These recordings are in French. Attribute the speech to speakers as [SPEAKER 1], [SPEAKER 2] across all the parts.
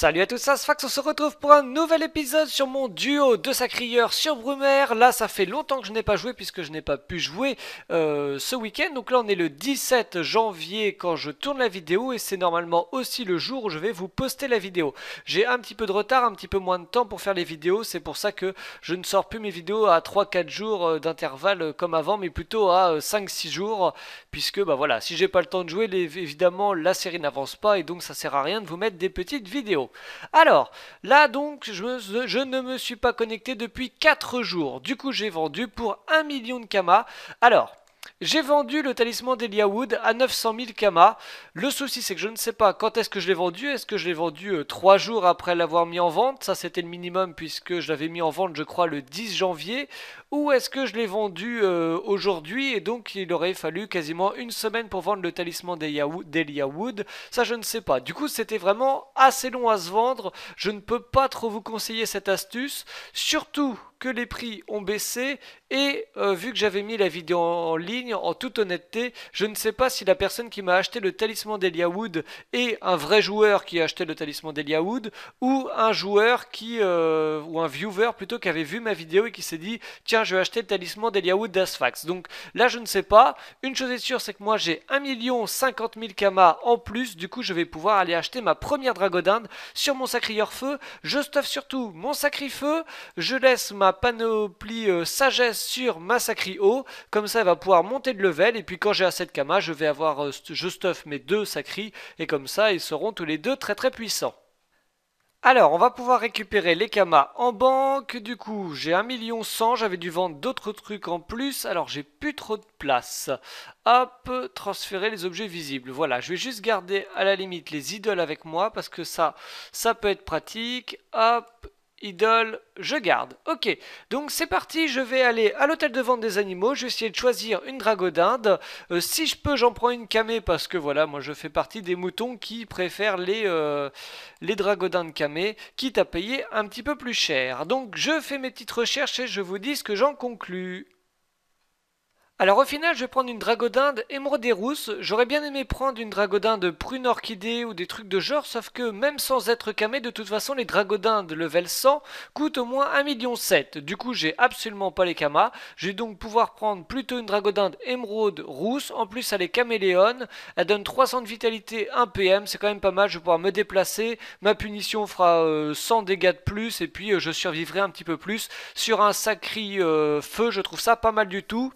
[SPEAKER 1] Salut à tous, ça Fax, on se retrouve pour un nouvel épisode sur mon duo de sacrieur sur Brumaire. Là, ça fait longtemps que je n'ai pas joué puisque je n'ai pas pu jouer euh, ce week-end. Donc là, on est le 17 janvier quand je tourne la vidéo et c'est normalement aussi le jour où je vais vous poster la vidéo. J'ai un petit peu de retard, un petit peu moins de temps pour faire les vidéos. C'est pour ça que je ne sors plus mes vidéos à 3-4 jours euh, d'intervalle euh, comme avant, mais plutôt à 5-6 jours puisque, bah voilà, si j'ai pas le temps de jouer, évidemment, la série n'avance pas et donc ça sert à rien de vous mettre des petites vidéos. Alors, là donc, je, je ne me suis pas connecté depuis 4 jours. Du coup, j'ai vendu pour 1 million de camas Alors, j'ai vendu le talisman d'Elia Wood à 900 000 Kama. Le souci, c'est que je ne sais pas quand est-ce que je l'ai vendu. Est-ce que je l'ai vendu euh, trois 3 jours après l'avoir mis en vente Ça, c'était le minimum puisque je l'avais mis en vente, je crois, le 10 janvier. Ou est-ce que je l'ai vendu euh, aujourd'hui et donc il aurait fallu quasiment une semaine pour vendre le talisman d'Elia Wood Ça, je ne sais pas. Du coup, c'était vraiment assez long à se vendre. Je ne peux pas trop vous conseiller cette astuce. Surtout que les prix ont baissé et euh, vu que j'avais mis la vidéo en, ligne, en toute honnêteté, je ne sais pas si la personne qui m'a acheté le talisman d'Elia Wood est un vrai joueur qui a acheté le talisman d'Elia Wood ou un joueur qui, euh, ou un viewer plutôt qui avait vu ma vidéo et qui s'est dit tiens je vais acheter le talisman d'Elia Wood d'Asfax. Donc là je ne sais pas. Une chose est sûre c'est que moi j'ai 1 50 000 kama en plus, du coup je vais pouvoir aller acheter ma première dragodinde sur mon sacrieur feu. Je stuff surtout mon feu, je laisse ma panoplie euh, sagesse sur haut Comme ça, elle va pouvoir monter de level. Et puis quand j'ai assez de Kama, je vais avoir, euh, je stuff mes deux sacris Et comme ça, ils seront tous les deux très très puissants. Alors, on va pouvoir récupérer les kama en banque. Du coup, j'ai 1 million cent. J'avais dû vendre d'autres trucs en plus. Alors, j'ai plus trop de place. Hop, transférer les objets visibles. Voilà, je vais juste garder à la limite les idoles avec moi parce que ça, ça peut être pratique. Hop, Idole, je garde. Ok, donc c'est parti, je vais aller à l'hôtel de vente des animaux, je vais essayer de choisir une dragodinde. Euh, si je peux, j'en prends une camée parce que voilà, moi je fais partie des moutons qui préfèrent les, euh, les dragodindes camées, quitte à payer un petit peu plus cher. Donc je fais mes petites recherches et je vous dis ce que j'en conclus. Alors au final, je vais prendre une dragodinde émeraude et rousse. J'aurais bien aimé prendre une dragodinde prune orchidée ou des trucs de genre, sauf que même sans être camé, de toute façon, les dragodindes level 100 coûtent au moins 1,7 million. Du coup, j'ai absolument pas les camas, Je vais donc pouvoir prendre plutôt une dragodinde émeraude rousse. En plus, elle est caméléone. Elle donne 300 de vitalité, 1 PM. C'est quand même pas mal. Je vais pouvoir me déplacer. Ma punition fera 100 euh, dégâts de plus. Et puis, euh, je survivrai un petit peu plus sur un sacré euh, feu. Je trouve ça pas mal du tout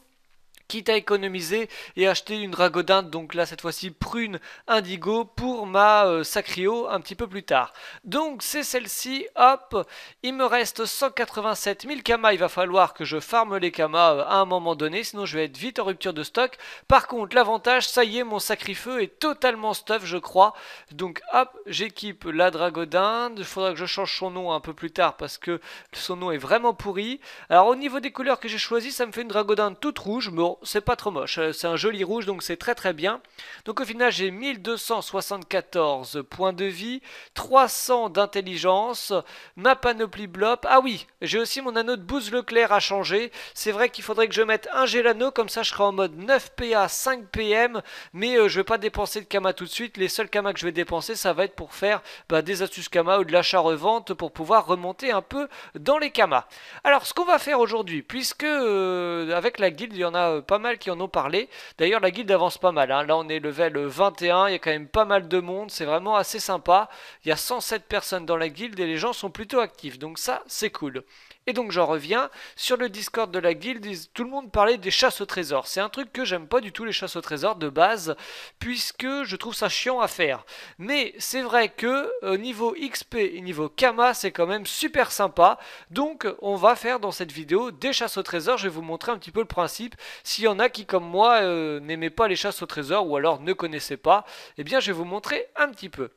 [SPEAKER 1] quitte à économiser et acheter une dragodinde, donc là cette fois-ci prune indigo pour ma euh, sacrio un petit peu plus tard. Donc c'est celle-ci, hop, il me reste 187 000 kamas, il va falloir que je farme les kamas euh, à un moment donné, sinon je vais être vite en rupture de stock. Par contre l'avantage, ça y est, mon sacrifeu est totalement stuff je crois, donc hop, j'équipe la dragodinde, il faudra que je change son nom un peu plus tard parce que son nom est vraiment pourri. Alors au niveau des couleurs que j'ai choisies, ça me fait une dragodinde toute rouge, bon c'est pas trop moche. Euh, c'est un joli rouge, donc c'est très très bien. Donc au final, j'ai 1274 points de vie, 300 d'intelligence, ma panoplie blop Ah oui, j'ai aussi mon anneau de bouse Leclerc à changer. C'est vrai qu'il faudrait que je mette un anneau comme ça je serai en mode 9 PA, 5 PM, mais euh, je vais pas dépenser de Kama tout de suite. Les seuls Kama que je vais dépenser, ça va être pour faire bah, des astuces Kama ou de l'achat-revente pour pouvoir remonter un peu dans les Kama. Alors, ce qu'on va faire aujourd'hui, puisque euh, avec la guilde, il y en a pas mal qui en ont parlé. D'ailleurs, la guilde avance pas mal. Hein. Là, on est level 21. Il y a quand même pas mal de monde. C'est vraiment assez sympa. Il y a 107 personnes dans la guilde et les gens sont plutôt actifs. Donc ça, c'est cool. Et donc j'en reviens, sur le Discord de la guilde, tout le monde parlait des chasses au trésor. C'est un truc que j'aime pas du tout les chasses au trésor de base, puisque je trouve ça chiant à faire. Mais c'est vrai que euh, niveau XP et niveau Kama, c'est quand même super sympa. Donc on va faire dans cette vidéo des chasses au trésor, je vais vous montrer un petit peu le principe. S'il y en a qui comme moi euh, n'aimaient pas les chasses au trésor ou alors ne connaissaient pas, eh bien je vais vous montrer un petit peu.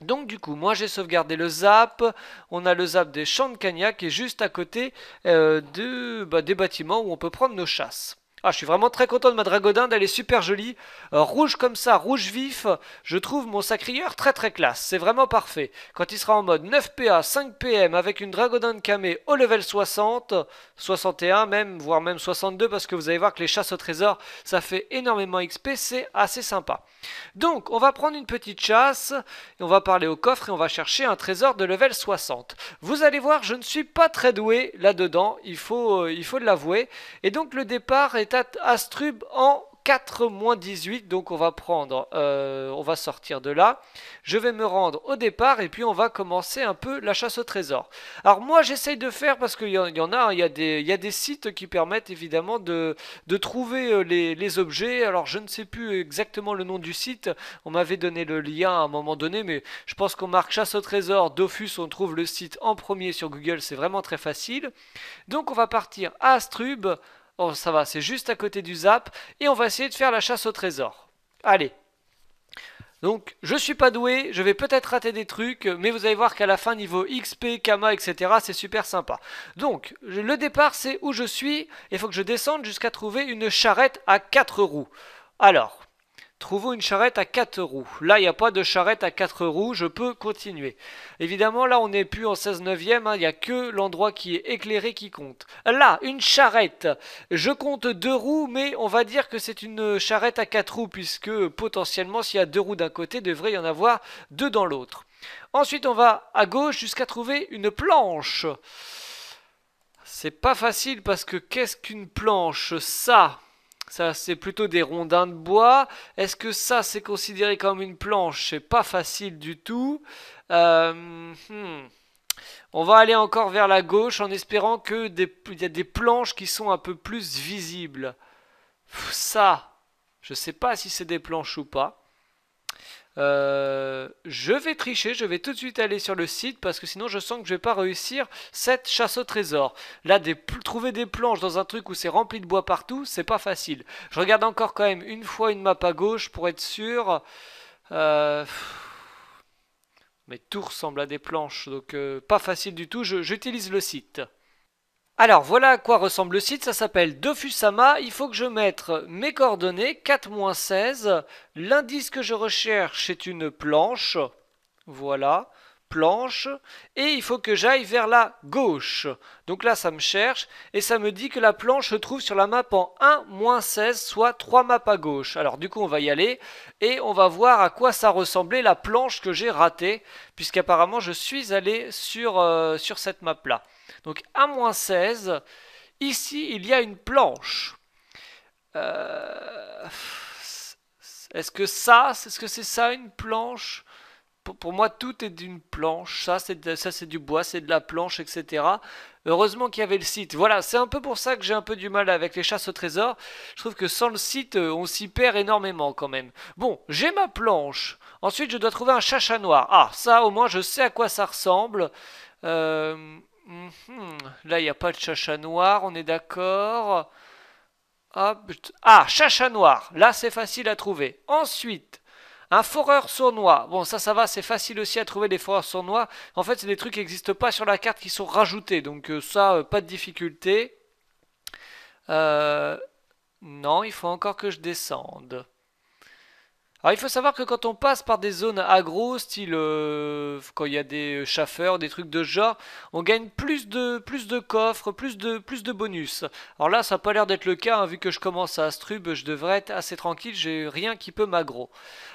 [SPEAKER 1] Donc du coup, moi j'ai sauvegardé le zap, on a le zap des champs de cagnac qui est juste à côté euh, bah, des bâtiments où on peut prendre nos chasses. Ah, je suis vraiment très content de ma dragodinde, elle est super jolie. Euh, rouge comme ça, rouge vif, je trouve mon sacrilleur très très classe. C'est vraiment parfait. Quand il sera en mode 9 PA, 5 PM, avec une dragodinde camée au level 60, 61 même, voire même 62, parce que vous allez voir que les chasses au trésor, ça fait énormément XP, c'est assez sympa. Donc, on va prendre une petite chasse, on va parler au coffre, et on va chercher un trésor de level 60. Vous allez voir, je ne suis pas très doué là-dedans, il faut, euh, il faut l'avouer. Et donc, le départ est Astrub en 4 18, donc on va prendre, euh, on va sortir de là. Je vais me rendre au départ et puis on va commencer un peu la chasse au trésor. Alors moi j'essaye de faire parce qu'il y, en a, hein. il y, a des sites qui permettent évidemment de, trouver euh, les, objets. Alors je ne sais plus exactement le nom du site, on m'avait donné le lien à un moment donné, mais je pense qu'on marque chasse au trésor, Dofus, on trouve le site en premier sur Google, c'est vraiment très facile. Donc on va partir à Astrub. Oh, ça va, c'est juste à côté du zap. Et on va essayer de faire la chasse au trésor. Allez. Donc, je suis pas doué, je vais peut-être rater des trucs, mais vous allez voir qu'à la fin, niveau XP, Kama, etc., c'est super sympa. Donc, le départ, c'est où je suis, il faut que je descende jusqu'à trouver une charrette à 4 roues. Alors, Trouvons une charrette à 4 roues. Là, il n'y a pas de charrette à 4 roues, je peux continuer. Évidemment, là, on n'est plus en 16 neuvième, hein, il n'y a que l'endroit qui est éclairé qui compte. Là, une charrette. Je compte 2 roues, mais on va dire que c'est une charrette à 4 roues, puisque potentiellement, s'il y a 2 roues d'un côté, devrait y en avoir 2 dans l'autre. Ensuite, on va à gauche jusqu'à trouver une planche. C'est pas facile parce que qu'est-ce qu'une planche Ça, ça, c'est plutôt des rondins de bois. Est-ce que ça, c'est considéré comme une planche C'est pas facile du tout. Euh, hmm. On va aller encore vers la gauche en espérant que y a des planches qui sont un peu plus visibles. Ça, je sais pas si c'est des planches ou pas. Euh, je vais tricher, je vais tout de suite aller sur le site parce que sinon je sens que je vais pas réussir cette chasse au trésor. Là, des, trouver des planches dans un truc où c'est rempli de bois partout, c'est pas facile. Je regarde encore quand même une fois une map à gauche pour être sûr. Euh, mais tout ressemble à des planches, donc euh, pas facile du tout. J'utilise le site. Alors voilà à quoi ressemble le site, ça s'appelle Dofusama, il faut que je mette mes coordonnées, 4-16, l'indice que je recherche est une planche, voilà, planche, et il faut que j'aille vers la gauche. Donc là ça me cherche, et ça me dit que la planche se trouve sur la map en 1-16, soit 3 maps à gauche. Alors du coup on va y aller, et on va voir à quoi ça ressemblait la planche que j'ai ratée, puisqu'apparemment je suis allé sur, euh, sur cette map là. Donc à moins 16, ici il y a une planche. Euh, est-ce que ça, cest ce que c'est ça une planche pour, moi tout est d'une planche, ça c'est ça c'est du bois, c'est de la planche, etc. Heureusement qu'il y avait le site. Voilà, c'est un peu pour ça que j'ai un peu du mal avec les chasses au trésor. Je trouve que sans le site, euh, on s'y perd énormément quand même. Bon, j'ai ma planche. Ensuite, je dois trouver un chacha noir. Ah, ça au moins je sais à quoi ça ressemble. Euh... Mhm. Là, il n'y a pas de chacha noir, on est d'accord. Ah, chacha noir, là c'est facile à trouver. Ensuite, un foreur sournois. Bon, ça, ça va, c'est facile aussi à trouver des foreurs sournois. En fait, c'est des trucs qui n'existent pas sur la carte qui sont rajoutés. Donc, euh, ça, euh, pas de difficulté. Euh, non, il faut encore que je descende. Alors il faut savoir que quand on passe par des zones agro, style euh, quand il y a des euh, chaffeurs, des trucs de ce genre, on gagne plus de plus de coffres, plus de plus de bonus. Alors là, ça n'a pas l'air d'être le cas, hein. vu que je commence à Astrub, je devrais être assez tranquille, j'ai rien qui peut m'agro.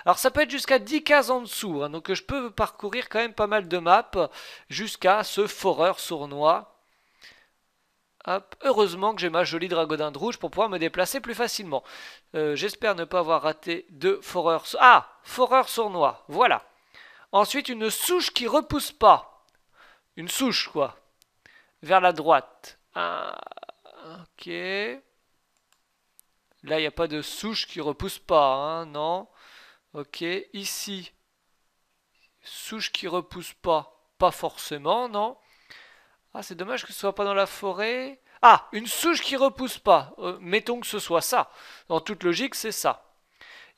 [SPEAKER 1] Alors ça peut être jusqu'à 10 cases en dessous, hein. donc je peux parcourir quand même pas mal de maps jusqu'à ce foreur sournois Hop, heureusement que j'ai ma jolie dragodinde rouge pour pouvoir me déplacer plus facilement. Euh, j'espère ne pas avoir raté de foreur... Ah Foreur sournois, voilà. Ensuite, une souche qui repousse pas. Une souche, quoi. Vers la droite. Ah, ok. Là, il n'y a pas de souche qui repousse pas, hein, non Ok, ici. Souche qui repousse pas. Pas forcément, non ah, c'est dommage que ce soit pas dans la forêt. Ah, une souche qui repousse pas. Euh, mettons que ce soit ça. Dans toute logique, c'est ça.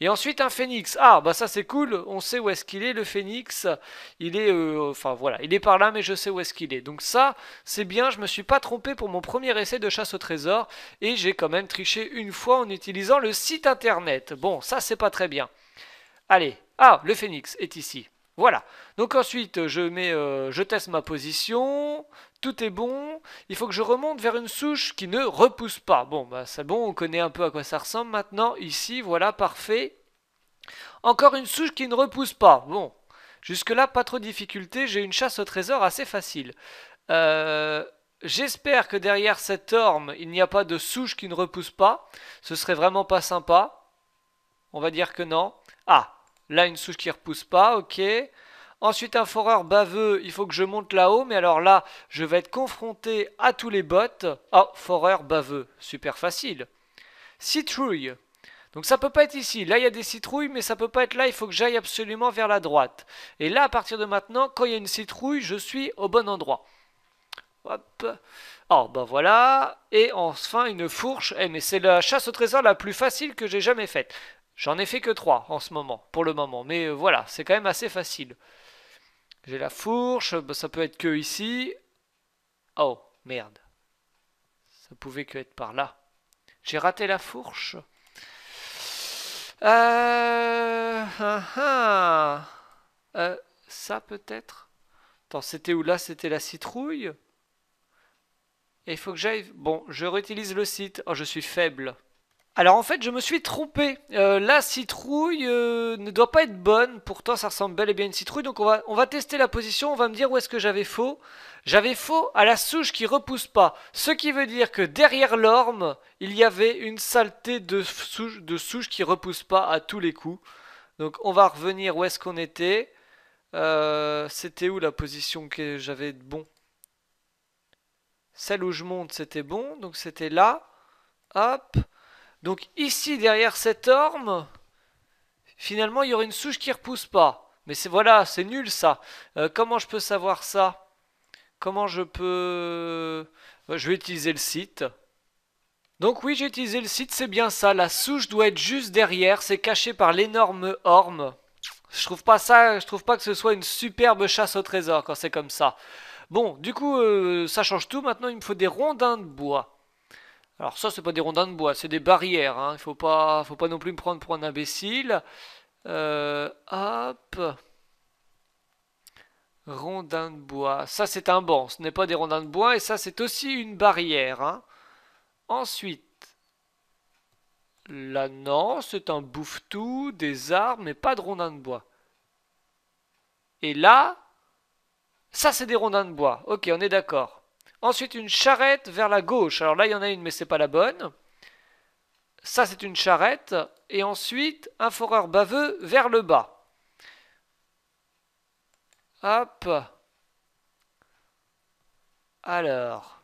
[SPEAKER 1] Et ensuite un phénix. Ah bah ça c'est cool, on sait où est-ce qu'il est le phénix. Il est euh, enfin voilà, il est par là mais je sais où est-ce qu'il est. Donc ça, c'est bien, je me suis pas trompé pour mon premier essai de chasse au trésor et j'ai quand même triché une fois en utilisant le site internet. Bon, ça c'est pas très bien. Allez, ah, le phénix est ici. Voilà. Donc ensuite, euh, je, mets, euh, je teste ma position, tout est bon. Il faut que je remonte vers une souche qui ne repousse pas. Bon, bah c'est bon, on connaît un peu à quoi ça ressemble maintenant. Ici, voilà, parfait. Encore une souche qui ne repousse pas. Bon, jusque-là, pas trop de difficulté. J'ai une chasse au trésor assez facile. Euh, j'espère que derrière cette orme, il n'y a pas de souche qui ne repousse pas. Ce serait vraiment pas sympa. On va dire que non. Ah, Là, une souche qui repousse pas, ok. Ensuite, un foreur baveux, il faut que je monte là-haut, mais alors là, je vais être confronté à tous les bots. Oh, foreur baveux, super facile. Citrouille. Donc ça peut pas être ici. Là, il y a des citrouilles, mais ça peut pas être là. Il faut que j'aille absolument vers la droite. Et là, à partir de maintenant, quand il y a une citrouille, je suis au bon endroit. Hop. Oh, ben voilà. Et enfin, une fourche. Eh, mais c'est la chasse au trésor la plus facile que j'ai jamais faite. J'en ai fait que 3 en ce moment, pour le moment. Mais euh, voilà, c'est quand même assez facile. J'ai la fourche, bah, ça peut être que ici. Oh, merde. Ça pouvait que être par là. J'ai raté la fourche. Euh, ah, ah. Euh, ça peut-être Attends, c'était où là C'était la citrouille Et il faut que j'aille... Bon, je réutilise le site. Oh, je suis faible. Alors en fait, je me suis trompé. Euh, la citrouille euh, ne doit pas être bonne. Pourtant, ça ressemble bel et bien à une citrouille. Donc on va, on va tester la position. On va me dire où est-ce que j'avais faux. J'avais faux à la souche qui repousse pas. Ce qui veut dire que derrière l'orme, il y avait une saleté de souche, de souche qui repousse pas à tous les coups. Donc on va revenir où est-ce qu'on était. Euh, c'était où la position que j'avais bon Celle où je monte, c'était bon. Donc c'était là. Hop. Donc ici, derrière cette orme, finalement, il y aurait une souche qui repousse pas. Mais c'est voilà, c'est nul ça. Euh, comment je peux savoir ça Comment je peux... Euh, je vais utiliser le site. Donc oui, j'ai utilisé le site, c'est bien ça. La souche doit être juste derrière, c'est caché par l'énorme orme. Je trouve pas ça, je trouve pas que ce soit une superbe chasse au trésor quand c'est comme ça. Bon, du coup, euh, ça change tout. Maintenant, il me faut des rondins de bois. Alors ça, c'est pas des rondins de bois, c'est des barrières. Il hein. faut pas, faut pas non plus me prendre pour un imbécile. Euh, hop. Rondins de bois. Ça, c'est un banc. Ce n'est pas des rondins de bois. Et ça, c'est aussi une barrière. Hein. Ensuite. Là, non. C'est un tout, des arbres, mais pas de rondins de bois. Et là, ça, c'est des rondins de bois. Ok, on est d'accord. Ensuite, une charrette vers la gauche. Alors là, il y en a une, mais c'est pas la bonne. Ça, c'est une charrette. Et ensuite, un foreur baveux vers le bas. Hop. Alors.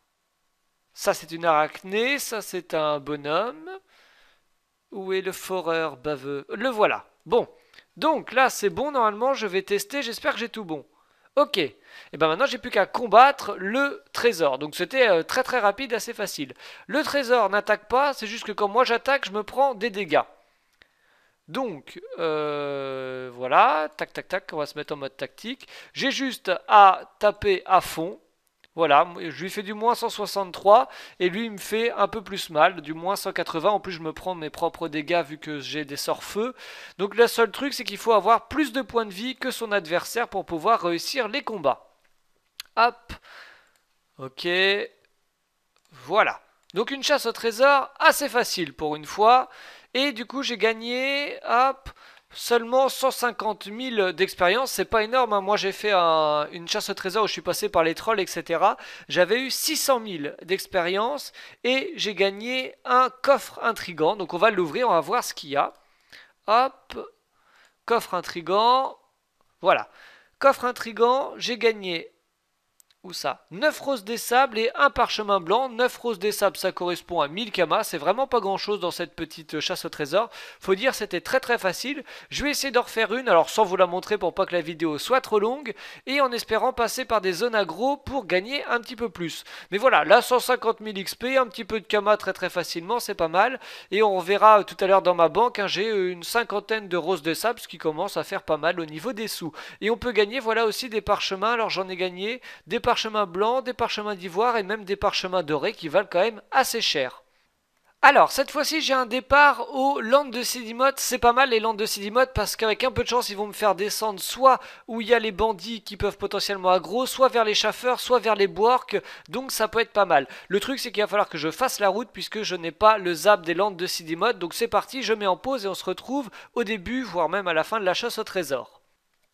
[SPEAKER 1] Ça, c'est une arachnée. Ça, c'est un bonhomme. Où est le foreur baveux Le voilà. Bon. Donc là, c'est bon. Normalement, je vais tester. J'espère que j'ai tout bon. Ok. Et eh bien maintenant, j'ai plus qu'à combattre le trésor. Donc c'était euh, très très rapide, assez facile. Le trésor n'attaque pas, c'est juste que quand moi j'attaque, je me prends des dégâts. Donc, euh, voilà, tac tac tac, on va se mettre en mode tactique. J'ai juste à taper à fond, voilà, je lui fais du moins 163 et lui il me fait un peu plus mal, du moins 180. En plus je me prends mes propres dégâts vu que j'ai des sorts feu. Donc le seul truc c'est qu'il faut avoir plus de points de vie que son adversaire pour pouvoir réussir les combats. Hop, ok, voilà. Donc une chasse au trésor assez facile pour une fois. Et du coup j'ai gagné, hop, Seulement 150 000 d'expérience, c'est pas énorme. Hein. Moi, j'ai fait une chasse au trésor où je suis passé par les trolls, etc. J'avais eu 600 000 d'expérience et j'ai gagné un coffre intrigant. Donc, on va l'ouvrir, on va voir ce qu'il y a. Hop, coffre intrigant. Voilà. Coffre intrigant, j'ai gagné ça 9 roses des sables et un parchemin blanc. 9 roses des sables, ça correspond à 1000 kamas. C'est vraiment pas grand chose dans cette petite euh, chasse au trésor. Faut dire, c'était très très facile. Je vais essayer d'en refaire une, alors sans vous la montrer pour pas que la vidéo soit trop longue. Et en espérant passer par des zones agro pour gagner un petit peu plus. Mais voilà, là 150 000 XP, un petit peu de kamas très très facilement, c'est pas mal. Et on verra euh, tout à l'heure dans ma banque, hein, j'ai euh, une cinquantaine de roses des sables, ce qui commence à faire pas mal au niveau des sous. Et on peut gagner, voilà aussi des parchemins. Alors j'en ai gagné des parchemins parchemins blancs, des parchemins d'ivoire et même des parchemins dorés qui valent quand même assez cher. Alors, cette fois-ci, j'ai un départ aux landes de Sidimoth. C'est pas mal les landes de Sidimoth parce qu'avec un peu de chance, ils vont me faire descendre soit où il y a les bandits qui peuvent potentiellement aggro, soit vers les chaffeurs, soit vers les bourques Donc, ça peut être pas mal. Le truc, c'est qu'il va falloir que je fasse la route puisque je n'ai pas le zap des landes de Sidimoth. Donc, c'est parti, je mets en pause et on se retrouve au début, voire même à la fin de la chasse au trésor.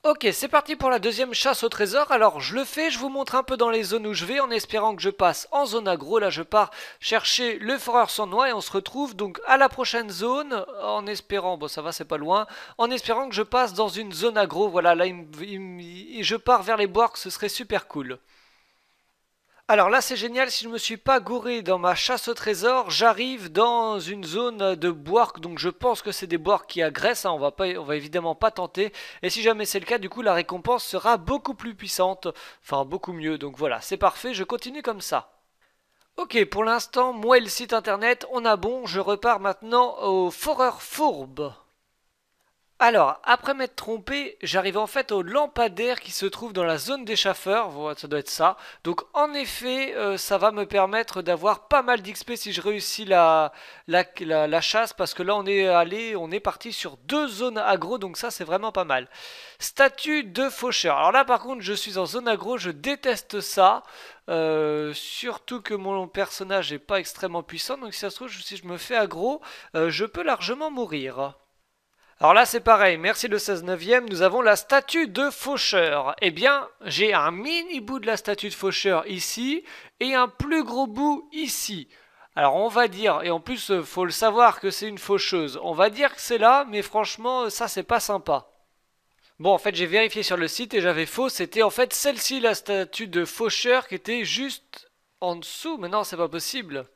[SPEAKER 1] Ok, c'est parti pour la deuxième chasse au trésor. Alors, je le fais, je vous montre un peu dans les zones où je vais, en espérant que je passe en zone agro. Là, je pars chercher le foreur sans noix et on se retrouve donc à la prochaine zone, en espérant, bon ça va, c'est pas loin, en espérant que je passe dans une zone agro. Voilà, là, je pars vers les bois. que ce serait super cool. Alors là, c'est génial, si je ne me suis pas gouré dans ma chasse au trésor, j'arrive dans une zone de boire, donc je pense que c'est des boires qui agressent, hein, on, va pas, on va évidemment pas tenter, et si jamais c'est le cas, du coup, la récompense sera beaucoup plus puissante, enfin beaucoup mieux, donc voilà, c'est parfait, je continue comme ça. Ok, pour l'instant, moi et le site internet, on a bon, je repars maintenant au Foreur Fourbe. Alors, après m'être trompé, j'arrive en fait au lampadaire qui se trouve dans la zone des ça doit être ça. Donc en effet, euh, ça va me permettre d'avoir pas mal d'XP si je réussis la, chasse, parce que là on est allé, on est parti sur deux zones agro, donc ça c'est vraiment pas mal. Statue de faucheur. Alors là par contre, je suis en zone agro, je déteste ça. Euh, surtout que mon personnage n'est pas extrêmement puissant, donc si ça se trouve, si je me fais agro, euh, je peux largement mourir. Alors là, c'est pareil, merci le 16 e nous avons la statue de Faucheur. Eh bien, j'ai un mini bout de la statue de Faucheur ici, et un plus gros bout ici. Alors on va dire, et en plus euh, faut le savoir que c'est une faucheuse, on va dire que c'est là, mais franchement euh, ça c'est pas sympa. Bon en fait j'ai vérifié sur le site et j'avais faux, c'était en fait celle-ci la statue de faucheur qui était juste en dessous, mais non c'est pas possible.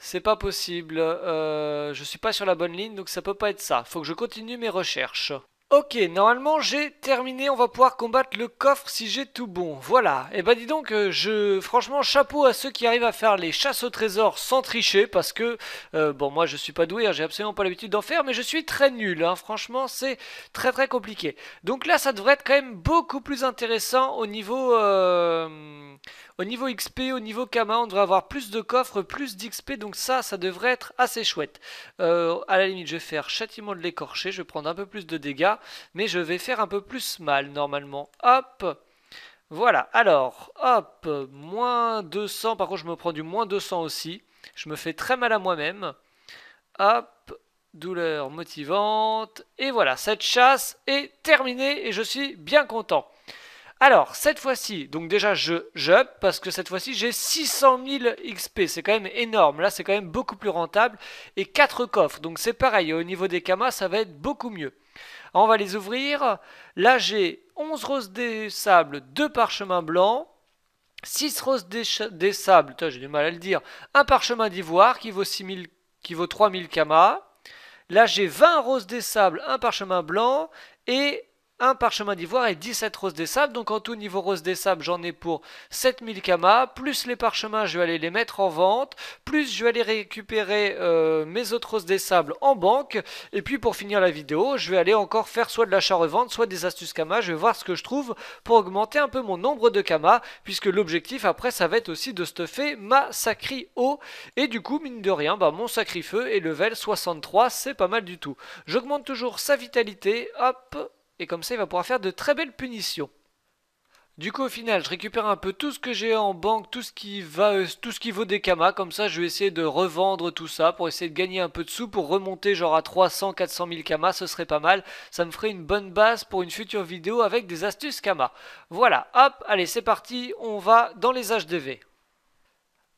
[SPEAKER 1] C'est pas possible. Euh, je suis pas sur la bonne ligne, donc ça peut pas être ça. Faut que je continue mes recherches. Ok, normalement j'ai terminé, on va pouvoir combattre le coffre si j'ai tout bon. Voilà, et eh ben, dis donc, euh, je franchement chapeau à ceux qui arrivent à faire les chasses au trésor sans tricher, parce que, euh, bon moi je suis pas doué, hein, j'ai absolument pas l'habitude d'en faire, mais je suis très nul, hein. franchement c'est très très compliqué. Donc là ça devrait être quand même beaucoup plus intéressant au niveau... Au niveau XP, au niveau Kama, on devrait avoir plus de coffres, plus d'XP, donc ça, ça devrait être assez chouette. Euh, à la limite, je vais faire châtiment de l'écorché, je vais prendre un peu plus de dégâts, mais je vais faire un peu plus mal normalement. Hop voilà, alors, hop, moins 200, par contre je me prends du moins 200 aussi. Je me fais très mal à moi-même. Hop, douleur motivante. Et voilà, cette chasse est terminée et je suis bien content. Alors, cette fois-ci, donc déjà je je parce que cette fois-ci j'ai 600 000 XP, c'est quand même énorme, là c'est quand même beaucoup plus rentable, et 4 coffres, donc c'est pareil, au niveau des kamas ça va être beaucoup mieux. on va les ouvrir, là j'ai 11 roses des sables, 2 parchemins blancs, 6 roses des, sables, j'ai du mal à le dire, un parchemin d'ivoire qui vaut, 6000, qui vaut 3000 kamas, là j'ai 20 roses des sables, un parchemin blanc, et un parchemin d'ivoire et 17 roses des sables. Donc en tout niveau roses des sables, j'en ai pour 7000 kamas. Plus les parchemins, je vais aller les mettre en vente. Plus je vais aller récupérer euh, mes autres roses des sables en banque. Et puis pour finir la vidéo, je vais aller encore faire soit de l'achat-revente, soit des astuces kamas. Je vais voir ce que je trouve pour augmenter un peu mon nombre de kamas. Puisque l'objectif après, ça va être aussi de stuffer ma sacri eau. Et du coup, mine de rien, bah, mon sacri feu est level 63. C'est pas mal du tout. J'augmente toujours sa vitalité. Hop et comme ça il va pouvoir faire de très belles punitions. Du coup au final je récupère un peu tout ce que j'ai en banque, tout ce qui va, euh, tout ce qui vaut des kamas, comme ça je vais essayer de revendre tout ça pour essayer de gagner un peu de sous, pour remonter genre à 300, 400 000 kamas, ce serait pas mal, ça me ferait une bonne base pour une future vidéo avec des astuces kamas. Voilà, hop, allez c'est parti, on va dans les HDV.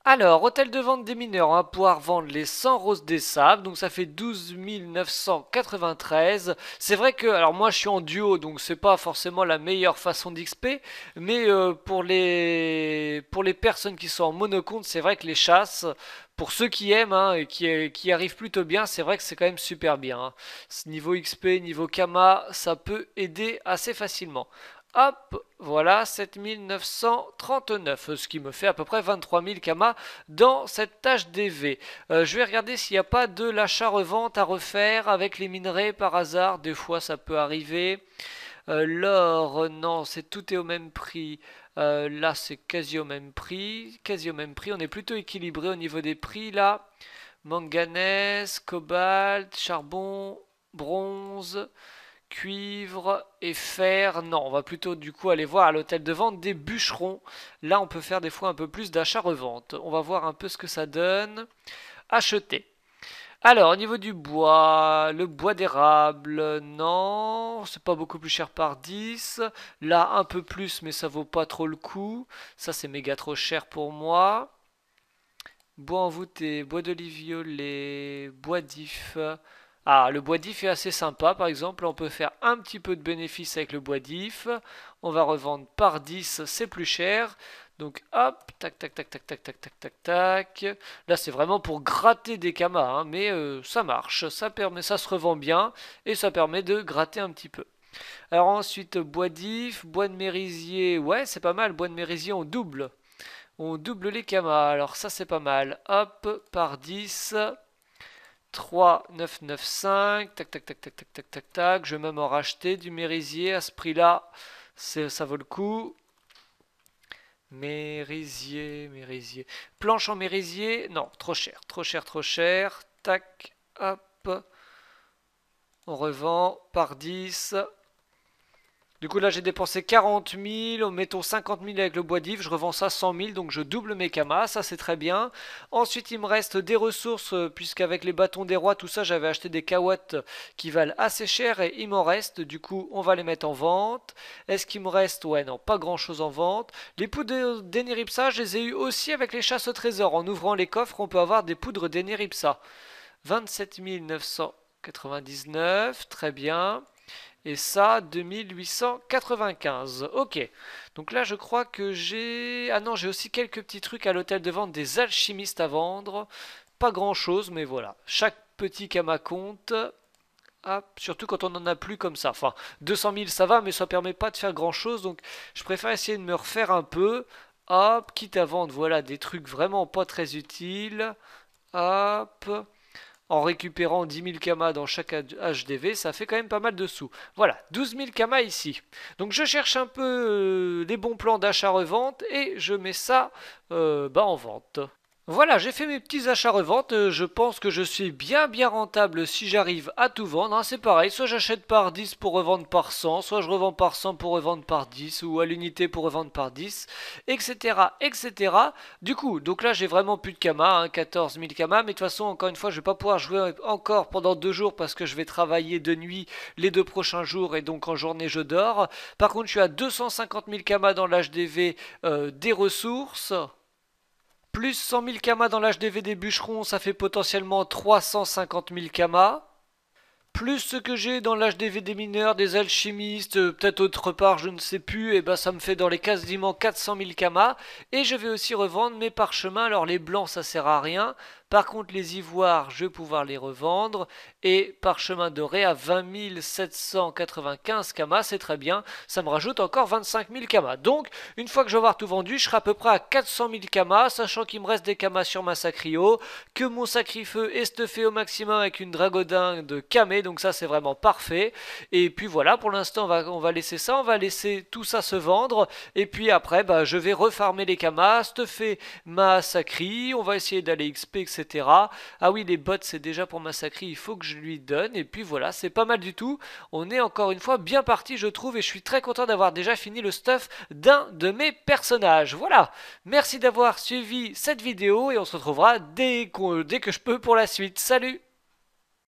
[SPEAKER 1] Alors, hôtel de vente des mineurs, on va pouvoir vendre les 100 roses des sables, donc ça fait 12 993. C'est vrai que, alors moi je suis en duo, donc c'est pas forcément la meilleure façon d'XP, mais euh, pour, les, pour les personnes qui sont en monocompte, c'est vrai que les chasses, pour ceux qui aiment hein, et qui, qui, arrivent plutôt bien, c'est vrai que c'est quand même super bien. Hein. Niveau XP, niveau Kama, ça peut aider assez facilement. Hop, voilà 7939, ce qui me fait à peu près 23 000 kamas dans cette tâche DV. Euh, je vais regarder s'il n'y a pas de l'achat-revente à refaire avec les minerais par hasard, des fois ça peut arriver. Euh, l'or, non, c'est tout est au même prix. Euh, là, c'est quasi au même prix. Quasi au même prix, on est plutôt équilibré au niveau des prix là. Manganèse, cobalt, charbon, bronze cuivre et fer. Non, on va plutôt du coup aller voir à l'hôtel de vente des bûcherons. Là, on peut faire des fois un peu plus d'achat-revente. On va voir un peu ce que ça donne. Acheter. Alors, au niveau du bois, le bois d'érable, non, c'est pas beaucoup plus cher par 10. Là, un peu plus, mais ça vaut pas trop le coup. Ça, c'est méga trop cher pour moi. Bois envoûté, bois d'oliviolet, bois d'if. Ah, le bois d'if est assez sympa, par exemple, on peut faire un petit peu de bénéfice avec le bois d'if, On va revendre par 10, c'est plus cher. Donc hop, tac, tac, tac, tac, tac, tac, tac, tac, tac. Là, c'est vraiment pour gratter des kamas, hein, mais euh, ça marche, ça permet, ça se revend bien, et ça permet de gratter un petit peu. Alors ensuite, bois d'if, bois de mérisier, ouais, c'est pas mal, bois de mérisier, on double. On double les kamas, alors ça c'est pas mal. Hop, par 10, 3, 9, 9, 5, tac, tac, tac, tac, tac, tac, tac, tac. Je vais même en racheter du mérisier à ce prix-là. Ça vaut le coup. Mérisier, mérisier. Planche en mérisier, non, trop cher, trop cher, trop cher. Tac, hop. On revend par 10. Du coup, là, j'ai dépensé 40 000, mettons 50 000 avec le bois d'If, je revends ça 100 000, donc je double mes kamas, ça c'est très bien. Ensuite, il me reste des ressources, euh, puisqu'avec les bâtons des rois, tout ça, j'avais acheté des kawattes qui valent assez cher, et il m'en reste, du coup, on va les mettre en vente. Est-ce qu'il me reste Ouais, non, pas grand-chose en vente. Les poudres d'Eneripsa, je les ai eues aussi avec les chasses au trésor. En ouvrant les coffres, on peut avoir des poudres d'Eneripsa. 27 999, très bien et ça 2895. Ok, donc là je crois que j'ai... Ah non, j'ai aussi quelques petits trucs à l'hôtel de vente des alchimistes à vendre. Pas grand chose, mais voilà. Chaque petit cama compte. Ah, surtout quand on n'en a plus comme ça. Enfin, 200 000 ça va, mais ça permet pas de faire grand chose, donc je préfère essayer de me refaire un peu. Hop, quitte à vendre, voilà, des trucs vraiment pas très utiles. Hop en récupérant 10 000 kamas dans chaque HDV, ça fait quand même pas mal de sous. Voilà, 12 000 kamas ici. Donc je cherche un peu les euh, bons plans d'achat-revente et je mets ça euh, bah, en vente. Voilà, j'ai fait mes petits achats revente. Euh, je pense que je suis bien bien rentable si j'arrive à tout vendre, hein. c'est pareil, soit j'achète par 10 pour revendre par 100, soit je revends par 100 pour revendre par 10, ou à l'unité pour revendre par 10, etc. etc. Du coup, donc là j'ai vraiment plus de Kama, 14 000 Kama, mais de toute façon encore une fois je vais pas pouvoir jouer encore pendant deux jours parce que je vais travailler de nuit les deux prochains jours et donc en journée je dors. Par contre je suis à 250 000 Kama dans l'HDV euh, des ressources... Plus 100 000 kamas dans l'HDV des bûcherons, ça fait potentiellement 350 000 kamas. Plus ce que j'ai dans l'HDV des mineurs, des alchimistes, euh, peut-être autre part, je ne sais plus, et eh ben ça me fait dans les quasiment 400 000 kamas. Et je vais aussi revendre mes parchemins, alors les blancs ça sert à rien, par contre, les ivoires, je vais pouvoir les revendre. Et par chemin doré à 20 795 kamas, c'est très bien. Ça me rajoute encore 25 000 kamas. Donc, une fois que je vais avoir tout vendu, je serai à peu près à 400 000 kamas, sachant qu'il me reste des kamas sur ma sacrio, que mon sacri-feu est stuffé au maximum avec une dragodin de kamé. Donc ça, c'est vraiment parfait. Et puis voilà, pour l'instant, on va, laisser ça. On va laisser tout ça se vendre. Et puis après, bah, je vais refarmer les kamas, stuffer ma sacri. On va essayer d'aller XP, etc. Ah oui, les bots, c'est déjà pour massacrer, il faut que je lui donne. Et puis voilà, c'est pas mal du tout. On est encore une fois bien parti, je trouve, et je suis très content d'avoir déjà fini le stuff d'un de mes personnages. Voilà, merci d'avoir suivi cette vidéo, et on se retrouvera dès, dès que je peux pour la suite. Salut